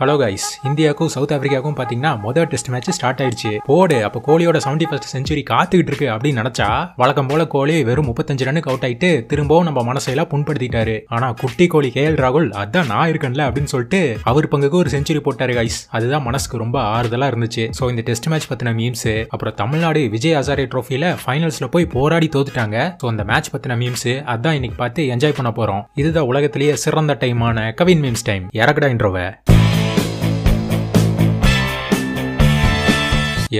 hello guys இந்தியாவுக்கும் south ஆஃப்ரிக்காவுக்கும் பார்த்தீங்கன்னா மொதல் டெஸ்ட் மேட்ச் ஸ்டார்ட் ஆயிடுச்சு போடு அப்போ கோலியோட செவன்டி ஃபர்ஸ்ட் செஞ்சுரி காத்துக்கிட்டு இருக்கு அப்படின்னு நினச்சா வழக்கம் போல கோலி வெறும் முப்பத்தஞ்சு ரன்னுக்கு அவுட் ஆயிட்டு திரும்பவும் நம்ம மனசையெல்லாம் புண்படுத்திட்டாரு ஆனால் குட்டி கோலி கே எல் ராகுல் அதான் நான் இருக்கேன்ல அப்படின்னு சொல்லிட்டு அவர் பங்குக்கு ஒரு செஞ்சுரி போட்டாரு கைஸ் அதுதான் மனசுக்கு ரொம்ப ஆறுதலாக இருந்துச்சு ஸோ இந்த டெஸ்ட் மேட்ச் பற்றின மீம்ஸ் அப்புறம் தமிழ்நாடு விஜய் ஹசாரே ட்ரோஃபியில் ஃபைனல்ஸில் போய் போராடி தோத்துட்டாங்க ஸோ அந்த மேட்ச் பற்றின மீம்ஸ் அதான் இன்னைக்கு பார்த்து என்ஜாய் பண்ண போகிறோம் இதுதான் உலகத்திலேயே சிறந்த டைமான கவின் மீம்ஸ் டைம் இறக்கடா இன்றவை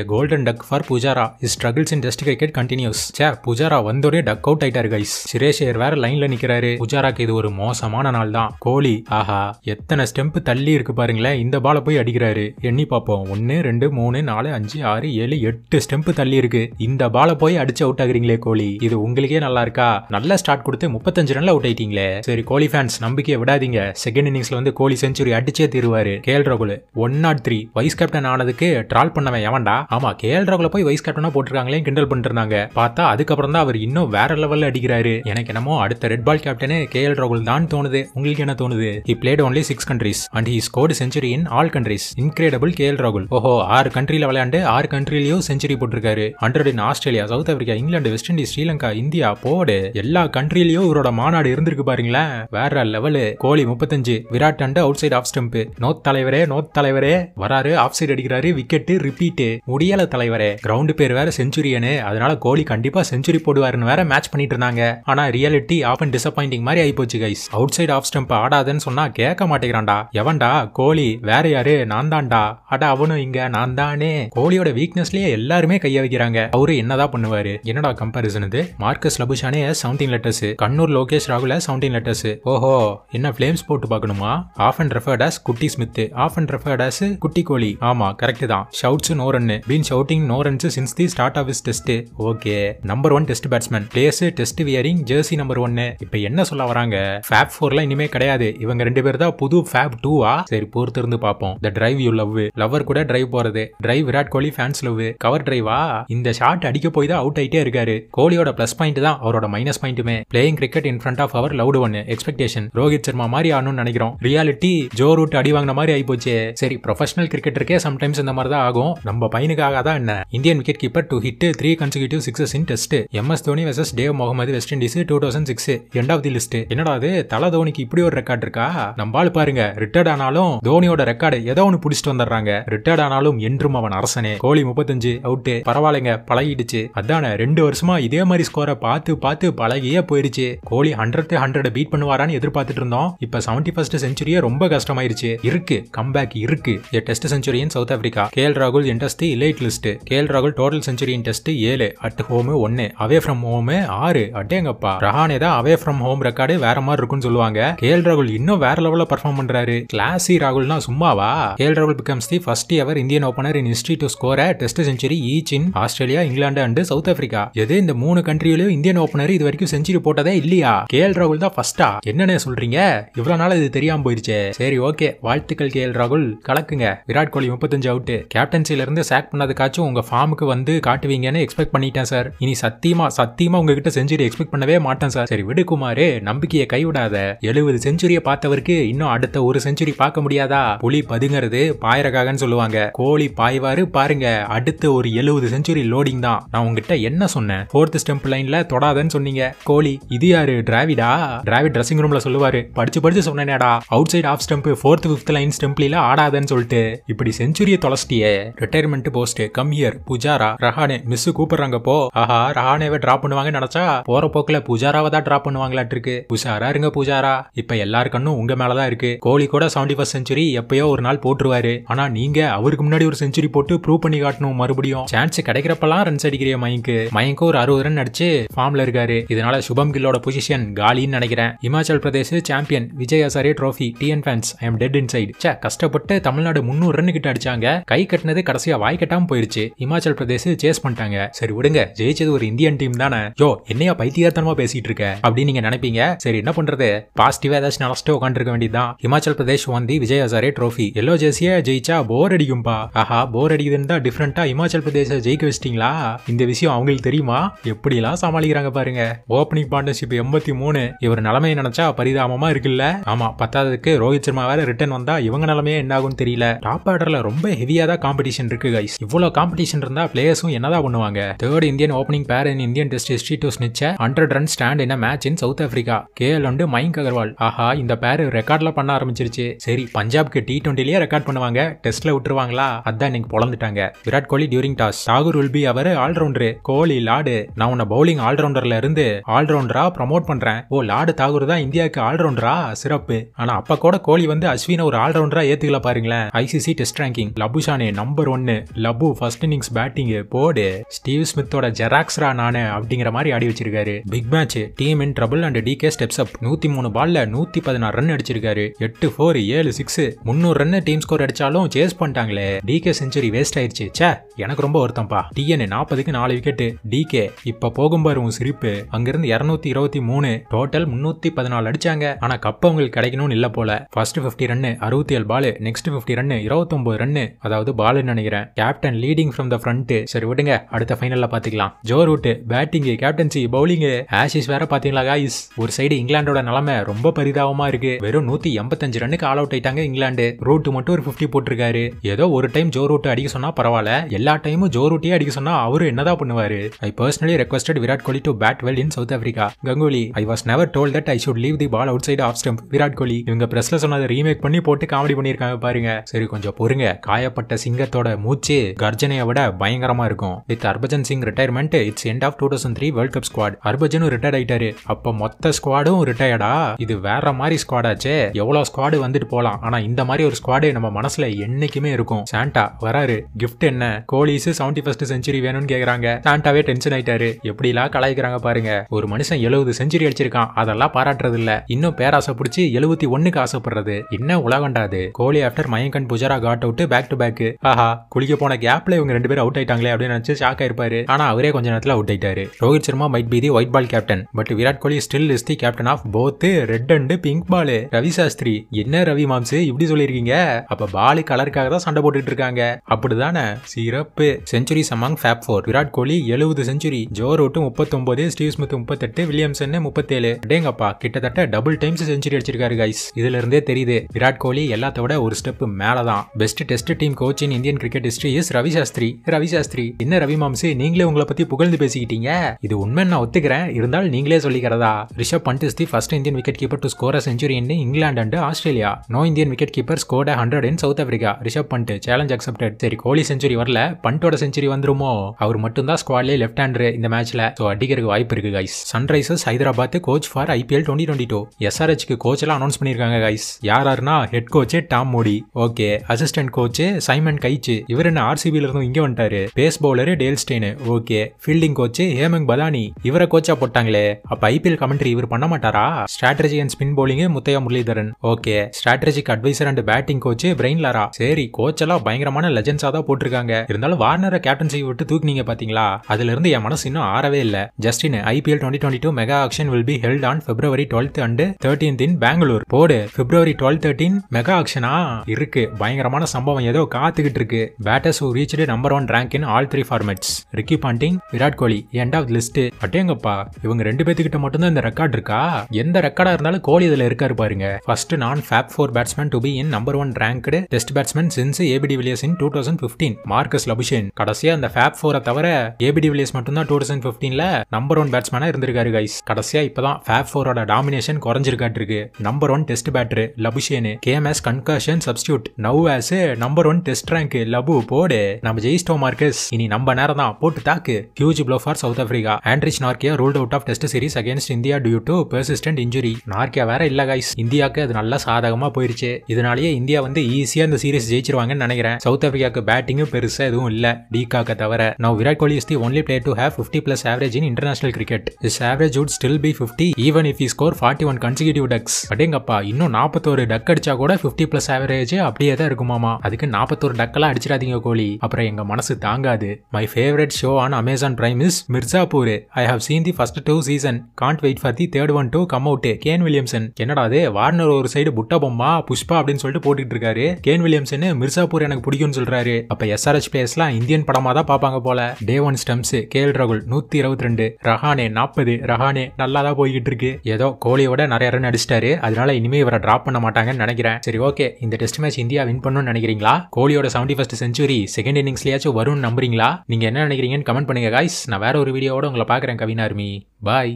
a golden duck for Pujara is struggles in test cricket continues say Pujara வந்தோடே டக் அவுட் ஆயிட்டாரு கைஸ் சுரேஷ் ஐயர் வேற லைன்ல நிக்கிறாரு புஜாராக்கு இது ஒரு மோசமான நாள் தான் கோலி ஆஹா எத்தனை ஸ்டெம்ப் தள்ளி இருக்கு பாருங்களேன் இந்த பால போய் அடிக்கிறாரு எண்ணி பார்ப்போம் ஒன்னு ரெண்டு மூணு நாலு அஞ்சு ஆறு ஏழு எட்டு ஸ்டெம்ப் தள்ளி இருக்கு இந்த பால போய் அடிச்சு அவுட் ஆகுறீங்களே கோலி இது உங்களுக்கே நல்லா இருக்கா நல்ல ஸ்டார்ட் கொடுத்து முப்பத்தஞ்சு ரன்ல அவுட் ஆயிட்டீங்களே சரி கோலி ஃபேன்ஸ் நம்பிக்கையை விடாதீங்க செகண்ட் இன்னிங்ஸ்ல வந்து கோலி செஞ்சுரி அடிச்சே தீருவாரு கேல் ரகுல் one not three vice captain ஆனதுக்கு ட்ரால் பண்ணவன் எவன்டா ஆமா கேஎல் ராகுல போய் வைஸ் கேப்டனா போட்டிருக்காங்களே கிண்டல் பண்ணிருந்தாங்க பார்த்தா அதுக்கப்புறம் தான் அவர் இன்னும் வேற லெவல்ல அடிக்கிறாரு எனக்கு என்னமோ அடுத்த ரெட் பால் கேப்டனே கேஎல் ராகுல் தான் தோணுது உங்களுக்கு என்ன தோணுது he played only six countries and he scored century in all countries incredible KL ராகுல் ஓஹோ ஆறு கண்ட்ரியில விளையாண்டு ஆறு கண்ட்ரிலயும் செஞ்சுரி போட்டிருக்காரு hundred in Australia south Africa England west Indies Sri Lanka India போடு எல்லா கண்ட்ரிலையும் இவரோட மாநாடு இருந்திருக்கு பாருங்களேன் வேற லெவலு கோலி முப்பத்தஞ்சு Virat and outside off stump நோத் தலைவரே நோத் தலைவரே வராரு ஆஃப் சைட் அடிக்கிறாரு விக்கெட்டு ரிப்பீட்டு முடியல தலைவரே கிரவுண்ட் பேர் வேற செஞ்சுரியனு அதனால கோலி கண்டிப்பா செஞ்சுரி போடுவாருன்னு வேற மேட்ச் பண்ணிட்டு இருந்தாங்க ஆனா ரியாலிட்டி ஆஃப் அண்ட் டிசப்பாயிண்டிங் மாதிரி ஆயிப்போச்சு guys outside off stump ஆடாதுன்னு சொன்னா கேட்க மாட்டேங்கிறான்டா எவன்டா கோலி வேற யாரு நான் தான்டா அட அவனும் இங்க நான் தானே கோலியோட வீக்னஸ்லயே எல்லாருமே கைய வைக்கிறாங்க அவரு என்னதான் பண்ணுவாரு என்னடா கம்பாரிசன் இது Marcus Labuschagne seventeen letters Kannur Lokesh ராகுல செவன்டீன் லெட்டர்ஸ் ஓஹோ என்ன பிளேம்ஸ் போட்டு பார்க்கணுமா ஆஃப் அண்ட் ரெஃபர்டாஸ் குட்டி ஸ்மித் ஆஃப் அண்ட் ரெஃபர்டாஸ் குட்டி கோலி ஆமா கரெக்ட் தான் shouts no run batsman been shouting no runs since the start of his test okay number one test batsman plays test wearing jersey number ஒன்னு இப்ப என்ன சொல்ல வராங்க ஃபேப் ஃபோர்லாம் இனிமே கிடையாது இவங்க ரெண்டு பேர் தான் புது ஃபேப் டூவா சரி பொறுத்து இருந்து பார்ப்போம் the drive you love lover கூட டிரைவ் போறது drive Virat Kohli fans love cover டிரைவா இந்த ஷாட் அடிக்க போய் தான் அவுட் ஆயிட்டே இருக்காரு கோலியோட பிளஸ் பாயிண்ட் தான் அவரோட மைனஸ் பாயிண்ட்டுமே playing cricket in front of அவர் loud one expectation Rohit Sharma மாதிரி ஆகணும்னு நினைக்கிறோம் ரியாலிட்டி ஜோ ரூட் அடி வாங்கின மாதிரி ஆயிப்போச்சு சரி ப்ரொஃபஷனல் கிரிக்கெட்டருக்கே சம்டைம்ஸ் இந்த மாதிரி தான் ஆகும் நம்ம பையன் சைனுக்காக தான் என்ன Indian wicket keeper to hit three consecutive sixes in test M S Dhoni versus டேவ் Mohammad west Indies two thousand six end of the list என்னடா அது தல தோனிக்கு இப்படி ஒரு ரெக்கார்ட் இருக்கா நம்பால் பாருங்க ரிட்டையர்ட் ஆனாலும் தோனியோட ரெக்கார்டு ஏதோ ஒன்று பிடிச்சிட்டு வந்துடுறாங்க ரிட்டையர்ட் ஆனாலும் என்றும் அவன் அரசனே கோலி முப்பத்தஞ்சு அவுட்டு பரவாயில்லைங்க பழகிடுச்சு அதான ரெண்டு வருஷமா இதே மாதிரி ஸ்கோரை பார்த்து பார்த்து பழகியே போயிருச்சு கோலி ஹண்ட்ரட் ஹண்ட்ரட் பீட் பண்ணுவாரான்னு எதிர்பார்த்துட்டு இருந்தோம் இப்ப செவன்டி ஃபர்ஸ்ட் செஞ்சுரியே ரொம்ப கஷ்டமாயிருச்சு இருக்கு கம்பேக் இருக்கு test Centurion south Africa K ராகுல் இண்டஸ்தி லேட் லிஸ்ட்டு கேல் ராகுல் டோட்டல் செஞ்சுரி டெஸ்ட் ஏழு அட் ஹோம் ஒன்னு அவே ஃப்ரம் ஹோம் ஆறு அட்டேங்கப்பா ரஹானே தான் அவே ஃப்ரம் ஹோம் ரெக்கார்டு வேற மாதிரி இருக்கும்னு சொல்லுவாங்க கேல் ராகுல் இன்னும் வேற லெவலில் பர்ஃபார்ம் பண்றாரு கிளாசி ராகுல்னா சும்மாவா கேல் ராகுல் becomes the first ever Indian opener in history to score test century each in Australia England and south Africa எது இந்த மூணு கண்ட்ரியிலும் இந்தியன் ஓப்பனர் இது வரைக்கும் செஞ்சுரி போட்டதே இல்லையா எல் ராகுல் தான் ஃபர்ஸ்டா என்னன்னு சொல்றீங்க இவ்வளவு நாள் இது தெரியாம போயிருச்சு சரி ஓகே வாழ்த்துக்கள் எல் ராகுல் கலக்குங்க விராட் கோலி முப்பத்தஞ்சு அவுட் கேப்டன்சில இருந்து சாக் ஹேக் பண்ணதுக்காச்சும் உங்கள் ஃபார்முக்கு வந்து காட்டுவீங்கன்னு எக்ஸ்பெக்ட் பண்ணிட்டேன் சார் இனி சத்தியமா சத்தியமா உங்ககிட்ட செஞ்சுரி எக்ஸ்பெக்ட் பண்ணவே மாட்டேன் சார் சரி விடுக்குமாரே நம்பிக்கையை கைவிடாத எழுபது செஞ்சுரியை பார்த்தவருக்கு இன்னும் அடுத்த ஒரு செஞ்சுரி பார்க்க முடியாதா புலி பதுங்கிறது பாயறக்காகன்னு சொல்லுவாங்க கோழி பாய்வாரு பாருங்க அடுத்த ஒரு எழுபது செஞ்சுரி லோடிங் தான் நான் உங்ககிட்ட என்ன சொன்னேன் ஃபோர்த் ஸ்டெம்ப் லைன்ல தொடாதன்னு சொன்னீங்க கோழி இது யாரு டிராவிடா டிராவிட் ட்ரெஸ்ஸிங் ரூம்ல சொல்லுவாரு படிச்சு படிச்சு சொன்னேனேடா outside off stump fourth fifth line ஸ்டெம்ப்ல ஆடாதன்னு சொல்லிட்டு இப்படி செஞ்சுரியை தொலைச்சிட்டியே ரிட்டையர்மெண்ட் போஸ்டே கம் இயர் புஜாரா ரஹானே மிஸ் கூப்பிடுறாங்க போ ஆஹா ரஹானேவை டிராப் பண்ணுவாங்க நினைச்சா போற போக்குல புஜாராவை தான் டிராப் பண்ணுவாங்களாட்டு இருக்கு புஷாரா இருங்க புஜாரா இப்ப எல்லாருக்கண்ணும் உங்க மேலதான் இருக்கு கோலி கூட செவன்டி ஃபர்ஸ்ட் செஞ்சுரி எப்பயோ ஒரு நாள் போட்டுருவாரு ஆனா நீங்க அவருக்கு முன்னாடி ஒரு செஞ்சுரி போட்டு ப்ரூவ் பண்ணி காட்டணும் மறுபடியும் சான்ஸ் கிடைக்கிறப்பெல்லாம் ரன்ஸ் அடிக்கிறிய மயங்கு மயங்கு ஒரு அறுபது ரன் அடிச்சு ஃபார்ம்ல இருக்காரு இதனால சுபம் கில்லோட பொசிஷன் காலின்னு நினைக்கிறேன் Himachal Pradesh champion Vijay Hazare trophy TN fans I am dead inside சே கஷ்டப்பட்டு தமிழ்நாடு முன்னூறு ரன் கிட்ட அடிச்சாங்க கை கட்டினது கடைசியா வாய் கெட்டாம போயிடுச்சு இமாச்சல் பிரதேஷ் சேஸ் பண்ணிட்டாங்க சரி விடுங்க ஜெயிச்சது ஒரு இந்தியன் டீம் தானே யோ என்னையா பைத்தியார்த்தனமா பேசிட்டு இருக்க அப்படின்னு நீங்க நினைப்பீங்க சரி என்ன பண்றது பாசிட்டிவா ஏதாச்சும் நினைச்சிட்டு உட்காந்துருக்க வேண்டியதுதான் இமாச்சல் பிரதேஷ் வந்து விஜய் ஹசாரே ட்ரோஃபி எல்லோ ஜெர்சியா ஜெயிச்சா போர் அடிக்கும்பா ஆஹா போர் அடிக்குதுன்னு டிஃபரெண்டா இமாச்சல் பிரதேச ஜெயிக்க வச்சிட்டீங்களா இந்த விஷயம் அவங்களுக்கு தெரியுமா எப்படிலாம் சமாளிக்கிறாங்க பாருங்க ஓப்பனிங் பார்ட்னர்ஷிப் எண்பத்தி மூணு இவர் நிலைமையை நினைச்சா பரிதாபமா இருக்குல்ல ஆமா பத்தாவதுக்கு ரோஹித் சர்மா வேற ரிட்டர்ன் வந்தா இவங்க நிலைமையே என்ன ஆகும் தெரியல டாப் ஆர்டர்ல ரொம்ப ஹெவியா தான் காம்படிஷன் இருக்கு கைஸ் சீரிஸ் இவ்வளோ காம்படிஷன் இருந்தால் பிளேயர்ஸும் என்னதான் பண்ணுவாங்க third Indian opening pair in Indian Test history to stitch hundred run stand in match in South Africa KL and Mayank Agarwal ஆஹா இந்த பேர் ரெக்கார்ட்ல பண்ண ஆரம்பிச்சிருச்சு சரி பஞ்சாப்க்கு டி டுவெண்ட்டிலேயே ரெக்கார்ட் பண்ணுவாங்க டெஸ்ட்ல விட்டுருவாங்களா அதான் இன்னைக்கு பொழந்துட்டாங்க விராட் கோலி டியூரிங் டாஸ் தாகூர் உல்பி அவர் ஆல்ரவுண்டரு கோலி லாடு நான் உன்னை பவுலிங் ஆல்ரவுண்டர்ல இருந்து ஆல்ரவுண்டரா ப்ரமோட் பண்றேன் ஓ லாடு தாகூர் தான் இந்தியாவுக்கு ஆல்ரவுண்டரா சிறப்பு ஆனா அப்ப கூட கோலி வந்து அஸ்வினை ஒரு ஆல்ரவுண்டரா ஏத்துக்கல பாருங்களேன் ICC Test ranking Labuschagne number ஒன்னு லபு ஃபர்ஸ்ட் இன்னிங்ஸ் பேட்டிங் போடு ஸ்டீவ் ஸ்மித்தோட ஜெராக்ஸ்ரா நானு அப்படிங்கிற மாதிரி ஆடி வச்சிருக்காரு big match team in trouble and DK steps up நூத்தி மூணு பால்ல நூத்தி பதினாறு ரன் அடிச்சிருக்காரு எட்டு ஃபோர் ஏழு சிக்ஸ் முன்னூறு ரன் டீம் ஸ்கோர் அடிச்சாலும் சேஸ் பண்ணிட்டாங்களே டிகே செஞ்சுரி வேஸ்ட் ஆயிடுச்சு சே எனக்கு ரொம்ப வருத்தம்ப்பா டிஎன் நாற்பதுக்கு நாலு விக்கெட் டிகே இப்ப போகும் பாரு உன் சிரிப்பு அங்கிருந்து இருநூத்தி இருபத்தி மூணு டோட்டல் முன்னூத்தி பதினாலு அடிச்சாங்க ஆனா கப் அவங்களுக்கு கிடைக்கணும்னு இல்ல போல ஃபர்ஸ்ட் பிப்டி ரன் அறுபத்தி ஏழு பால் நெக்ஸ்ட் பிப்டி ரன் ஒன்பது ரன் அதாவது பால் நினைக்கிறேன் captain leading from the front சரி விடுங்க அடுத்த ஃபைனல்ல பாத்துக்கலாம் Joe Root batting captaincy bowling Ashes வேற பாத்தீங்களா காய்ஸ் ஒரு சைடு இங்கிலாண்டோட நிலைமை ரொம்ப பரிதாபமா இருக்கு வெறும் நூத்தி எண்பத்தஞ்சு ரன்னுக்கு ஆல் அவுட் ஆயிட்டாங்க இங்கிலாந்து ரூட் மட்டும் ஒரு பிப்டி போட்டிருக்காரு ஏதோ ஒரு டைம் ஜோ ரூட் அடிக்க சொன்னா பரவாயில்ல எல்லா டைமும் ஜோ ரூட்டே அடிக்க சொன்னா அவரு என்னதான் பண்ணுவாரு I personally requested Virat Kohli to bat well in South Africa Ganguly I was never told that I should leave the ball outside off stump Virat Kohli இவங்க பிரஸ்ல சொன்னதை ரீமேக் பண்ணி போட்டு காமெடி பண்ணிருக்காங்க பாருங்க சரி கொஞ்சம் பொறுங்க காயப்பட்ட சிங்கத்தோட மூச்சு வச்சு கர்ஜனையை விட பயங்கரமா இருக்கும் with Harbhajan Singh retirement it's end of two thousand three World Cup squad ஹர்பஜனும் ரிட்டையர் ஆயிட்டாரு அப்ப மொத்த ஸ்குவாடும் ரிட்டையர்டா இது வேற மாதிரி ஸ்குவாடாச்சு எவ்வளவு ஸ்குவாடு வந்துட்டு போலாம் ஆனா இந்த மாதிரி ஒரு ஸ்குவாடு நம்ம மனசுல என்னைக்குமே இருக்கும் சாண்டா வராரு கிஃப்ட் என்ன கோலிஸ் செவன்டி ஃபர்ஸ்ட் செஞ்சுரி வேணும்னு கேக்குறாங்க சாண்டாவே டென்ஷன் ஆயிட்டாரு எப்படி எல்லாம் கலாய்க்கிறாங்க பாருங்க ஒரு மனுஷன் எழுபது செஞ்சுரி அடிச்சிருக்கான் அதெல்லாம் பாராட்டுறது இல்ல இன்னும் பேராசை பிடிச்சி எழுபத்தி ஒண்ணுக்கு ஆசைப்படுறது என்ன உலகண்டாது Kohli after Mayank Pujara caught out back to back ஆஹா குளிக்க போன கேப்ல இவங்க ரெண்டு பேரும் அவுட் ஆயிட்டாங்களே அப்படின்னு நினைச்சு ஷாக் ஆயிருப்பாரு ஆனா அவரே கொஞ்ச நேரத்தில் அவுட் ஆயிட்டாரு Rohit Sharma might be the white ball captain but Virat Kohli still is the captain of both red and pink ball Ravi Shastri என்ன ரவி மாம்ஸ் இப்படி சொல்லியிருக்கீங்க அப்ப பாலு கலருக்காக தான் சண்டை போட்டுட்டு இருக்காங்க அப்படிதானே சிறப்பு செஞ்சுரி சமாங் ஃபேப் ஃபோர் விராட் கோலி எழுபது செஞ்சுரி ஜோ ரோட்டு முப்பத்தொன்பது ஸ்டீவ் ஸ்மித் முப்பத்தெட்டு வில்லியம்சன் முப்பத்தேழு டேங்கப்பா கிட்டத்தட்ட டபுள் டைம்ஸ் செஞ்சுரி அடிச்சிருக்காரு கைஸ் இதுல இருந்தே தெரியுது விராட் கோலி எல்லாத்தோட ஒரு ஸ்டெப் மேலதான் best test team coach in Indian cricket history S Ravi Shastri Ravi Shastri என்ன ரவி மாம்சு நீங்களே உங்களை பத்தி புகழ்ந்து பேசிக்கிட்டீங்க இது உண்மை நான் ஒத்துக்கிறேன் இருந்தாலும் நீங்களே சொல்லிக்கிறதா Rishabh Pant is the first Indian wicket keeper to score century in England and Australia no Indian wicket keeper scored hundred in South Africa Rishabh Pant challenge accepted சரி கோலி செஞ்சுரி வரல பண்டோட செஞ்சுரி வந்துருமோ அவர் மட்டும் தான் ஸ்குவாட்லேயே லெஃப்ட் ஹேண்டர் இந்த மேட்ச்ல ஸோ அடிக்கிறதுக்கு வாய்ப்பு இருக்கு guys Sunrisers Hyderabad coach for IPL twenty twenty two எஸ்ஆர்ஹெச்க்கு கோச் எல்லாம் அனௌன்ஸ் பண்ணியிருக்காங்க கைஸ் யார் யாருன்னா head coach Tom Moody okay assistant coach Simon Katich இவர் என்ன ஆர்சிபியில் இருந்து இங்கே வந்துட்டாரு pace bowler Dale Steyn okay fielding coach Hemang Badani இவரை கோச்சா போட்டாங்களே அப்ப ஐபிஎல் கமெண்ட்ரி இவர் பண்ண மாட்டாரா strategy and spin bowling Muttiah Muralitharan okay strategic advisor and batting coach Brian சரி கோச் எல்லாம் பயங்கரமான லெஜன்ஸா தான் போட்டிருக்காங்க இருந்தாலும் வார்னரை கேப்டன்சி விட்டு தூக்குனீங்க பாத்தீங்களா அதுல இருந்து என் மனசு இன்னும் ஆறவே இல்ல just in IPL twenty twenty two mega auction will be held on February twelfth and thirteenth in Bangalore போடு பிப்ரவரி டுவெல் தேர்ட்டீன் மெகா ஆக்ஷனா இருக்கு பயங்கரமான சம்பவம் ஏதோ காத்துக்கிட்டு இருக்கு batter players who reached number one rank in all three formats Ricky Ponting Virat Kohli end of list அட்டேங்கப்பா இவங்க ரெண்டு பேத்துக்கிட்ட மட்டும்தான் இந்த ரெக்கார்ட் இருக்கா எந்த ரெக்கார்டா இருந்தாலும் கோலி இதுல இருக்காரு பாருங்க first non Fab Four batsman to be in number one ranked Test batsman since ABD Villiers in two thousand fifteen Marnus Labuschagne கடைசியா அந்த ஃபேப் ஃபோரை தவிர ஏபிடி வில்லியர்ஸ் மட்டும்தான் டூ தௌசண்ட் பிப்டீன்ல நம்பர் ஒன் பேட்ஸ்மேனா இருந்திருக்காரு கைஸ் கடைசியா இப்பதான் ஃபேப் ஃபோரோட டாமினேஷன் குறைஞ்சிருக்காட்டு number one Test batter Labuschagne game as concussion substitute now as number one Test rank Labu போ ஸ்கோடு நம்ம ஜெயிஸ்டோ மார்க்கஸ் இனி நம்ம நேரம் தான் போட்டு தாக்கு huge blow for South Africa Anrich Nortje ruled out of Test series against India due to persistent injury Nortje வேற இல்ல கைஸ் இந்தியாவுக்கு அது நல்லா சாதகமா போயிருச்சு இதனாலேயே இந்தியா வந்து ஈஸியா இந்த சீரிஸ் ஜெயிச்சிருவாங்கன்னு நினைக்கிறேன் சவுத் ஆப்ரிக்காக்கு பேட்டிங்கும் பெருசா எதுவும் இல்ல டீகாக்க தவிர நான் Virat Kohli is the only player to have fifty plus average in international cricket his average would still be fifty even if he score forty one consecutive ducks அப்படிங்கப்பா இன்னும் நாற்பத்தோரு டக் அடிச்சா கூட பிப்டி பிளஸ் ஆவரேஜ் அப்படியே தான் இருக்குமாமா அதுக்கு நாற்பத்தோரு டக்கெல்லாம் அடிச்சிடாதீங்க கோலி ஜோலி அப்புறம் எங்க மனசு தாங்காது my favourite show on Amazon Prime is Mirzapur I have seen the first two season can't wait for the third one to come out Kane Williamson என்னடா அது வார்னர் ஒரு சைடு புட்ட பொம்மா புஷ்பா அப்படின்னு சொல்லிட்டு போட்டுட்டு இருக்காரு கேன் வில்லியம்சன் மிர்சாபூர் எனக்கு பிடிக்கும்னு சொல்றாரு அப்ப எஸ்ஆர்எச் எல்லாம் இந்தியன் படமா தான் பார்ப்பாங்க போல டே ஒன் ஸ்டம்ஸ் கேல் ரகுல் நூத்தி இருபத்தி ரெண்டு ரஹானே நாற்பது ரஹானே நல்லா தான் போய்கிட்டு இருக்கு ஏதோ கோலியோட நிறைய ரன் அடிச்சிட்டாரு அதனால இனிமே இவரை டிராப் பண்ண மாட்டாங்கன்னு நினைக்கிறேன் சரி ஓகே இந்த டெஸ்ட் மேட்ச் இந்தியா வின் பண்ணணும்னு நினைக்கிறீங்களா கோலியோட செவன்டி ஃபர்ஸ்ட் செஞ்சுரி செகண்ட் இன்னிங்ஸ்லயாச்சும் வரும்னு நம்புறீங்களா நீங்க என்ன நினைக்கிறீங்கன்னு கமெண்ட் பண்ணுங்க காய்ஸ் நான் வேற ஒரு வீடியோட உங்களை பாக்குறேன் கவின் ஆர்மி பாய்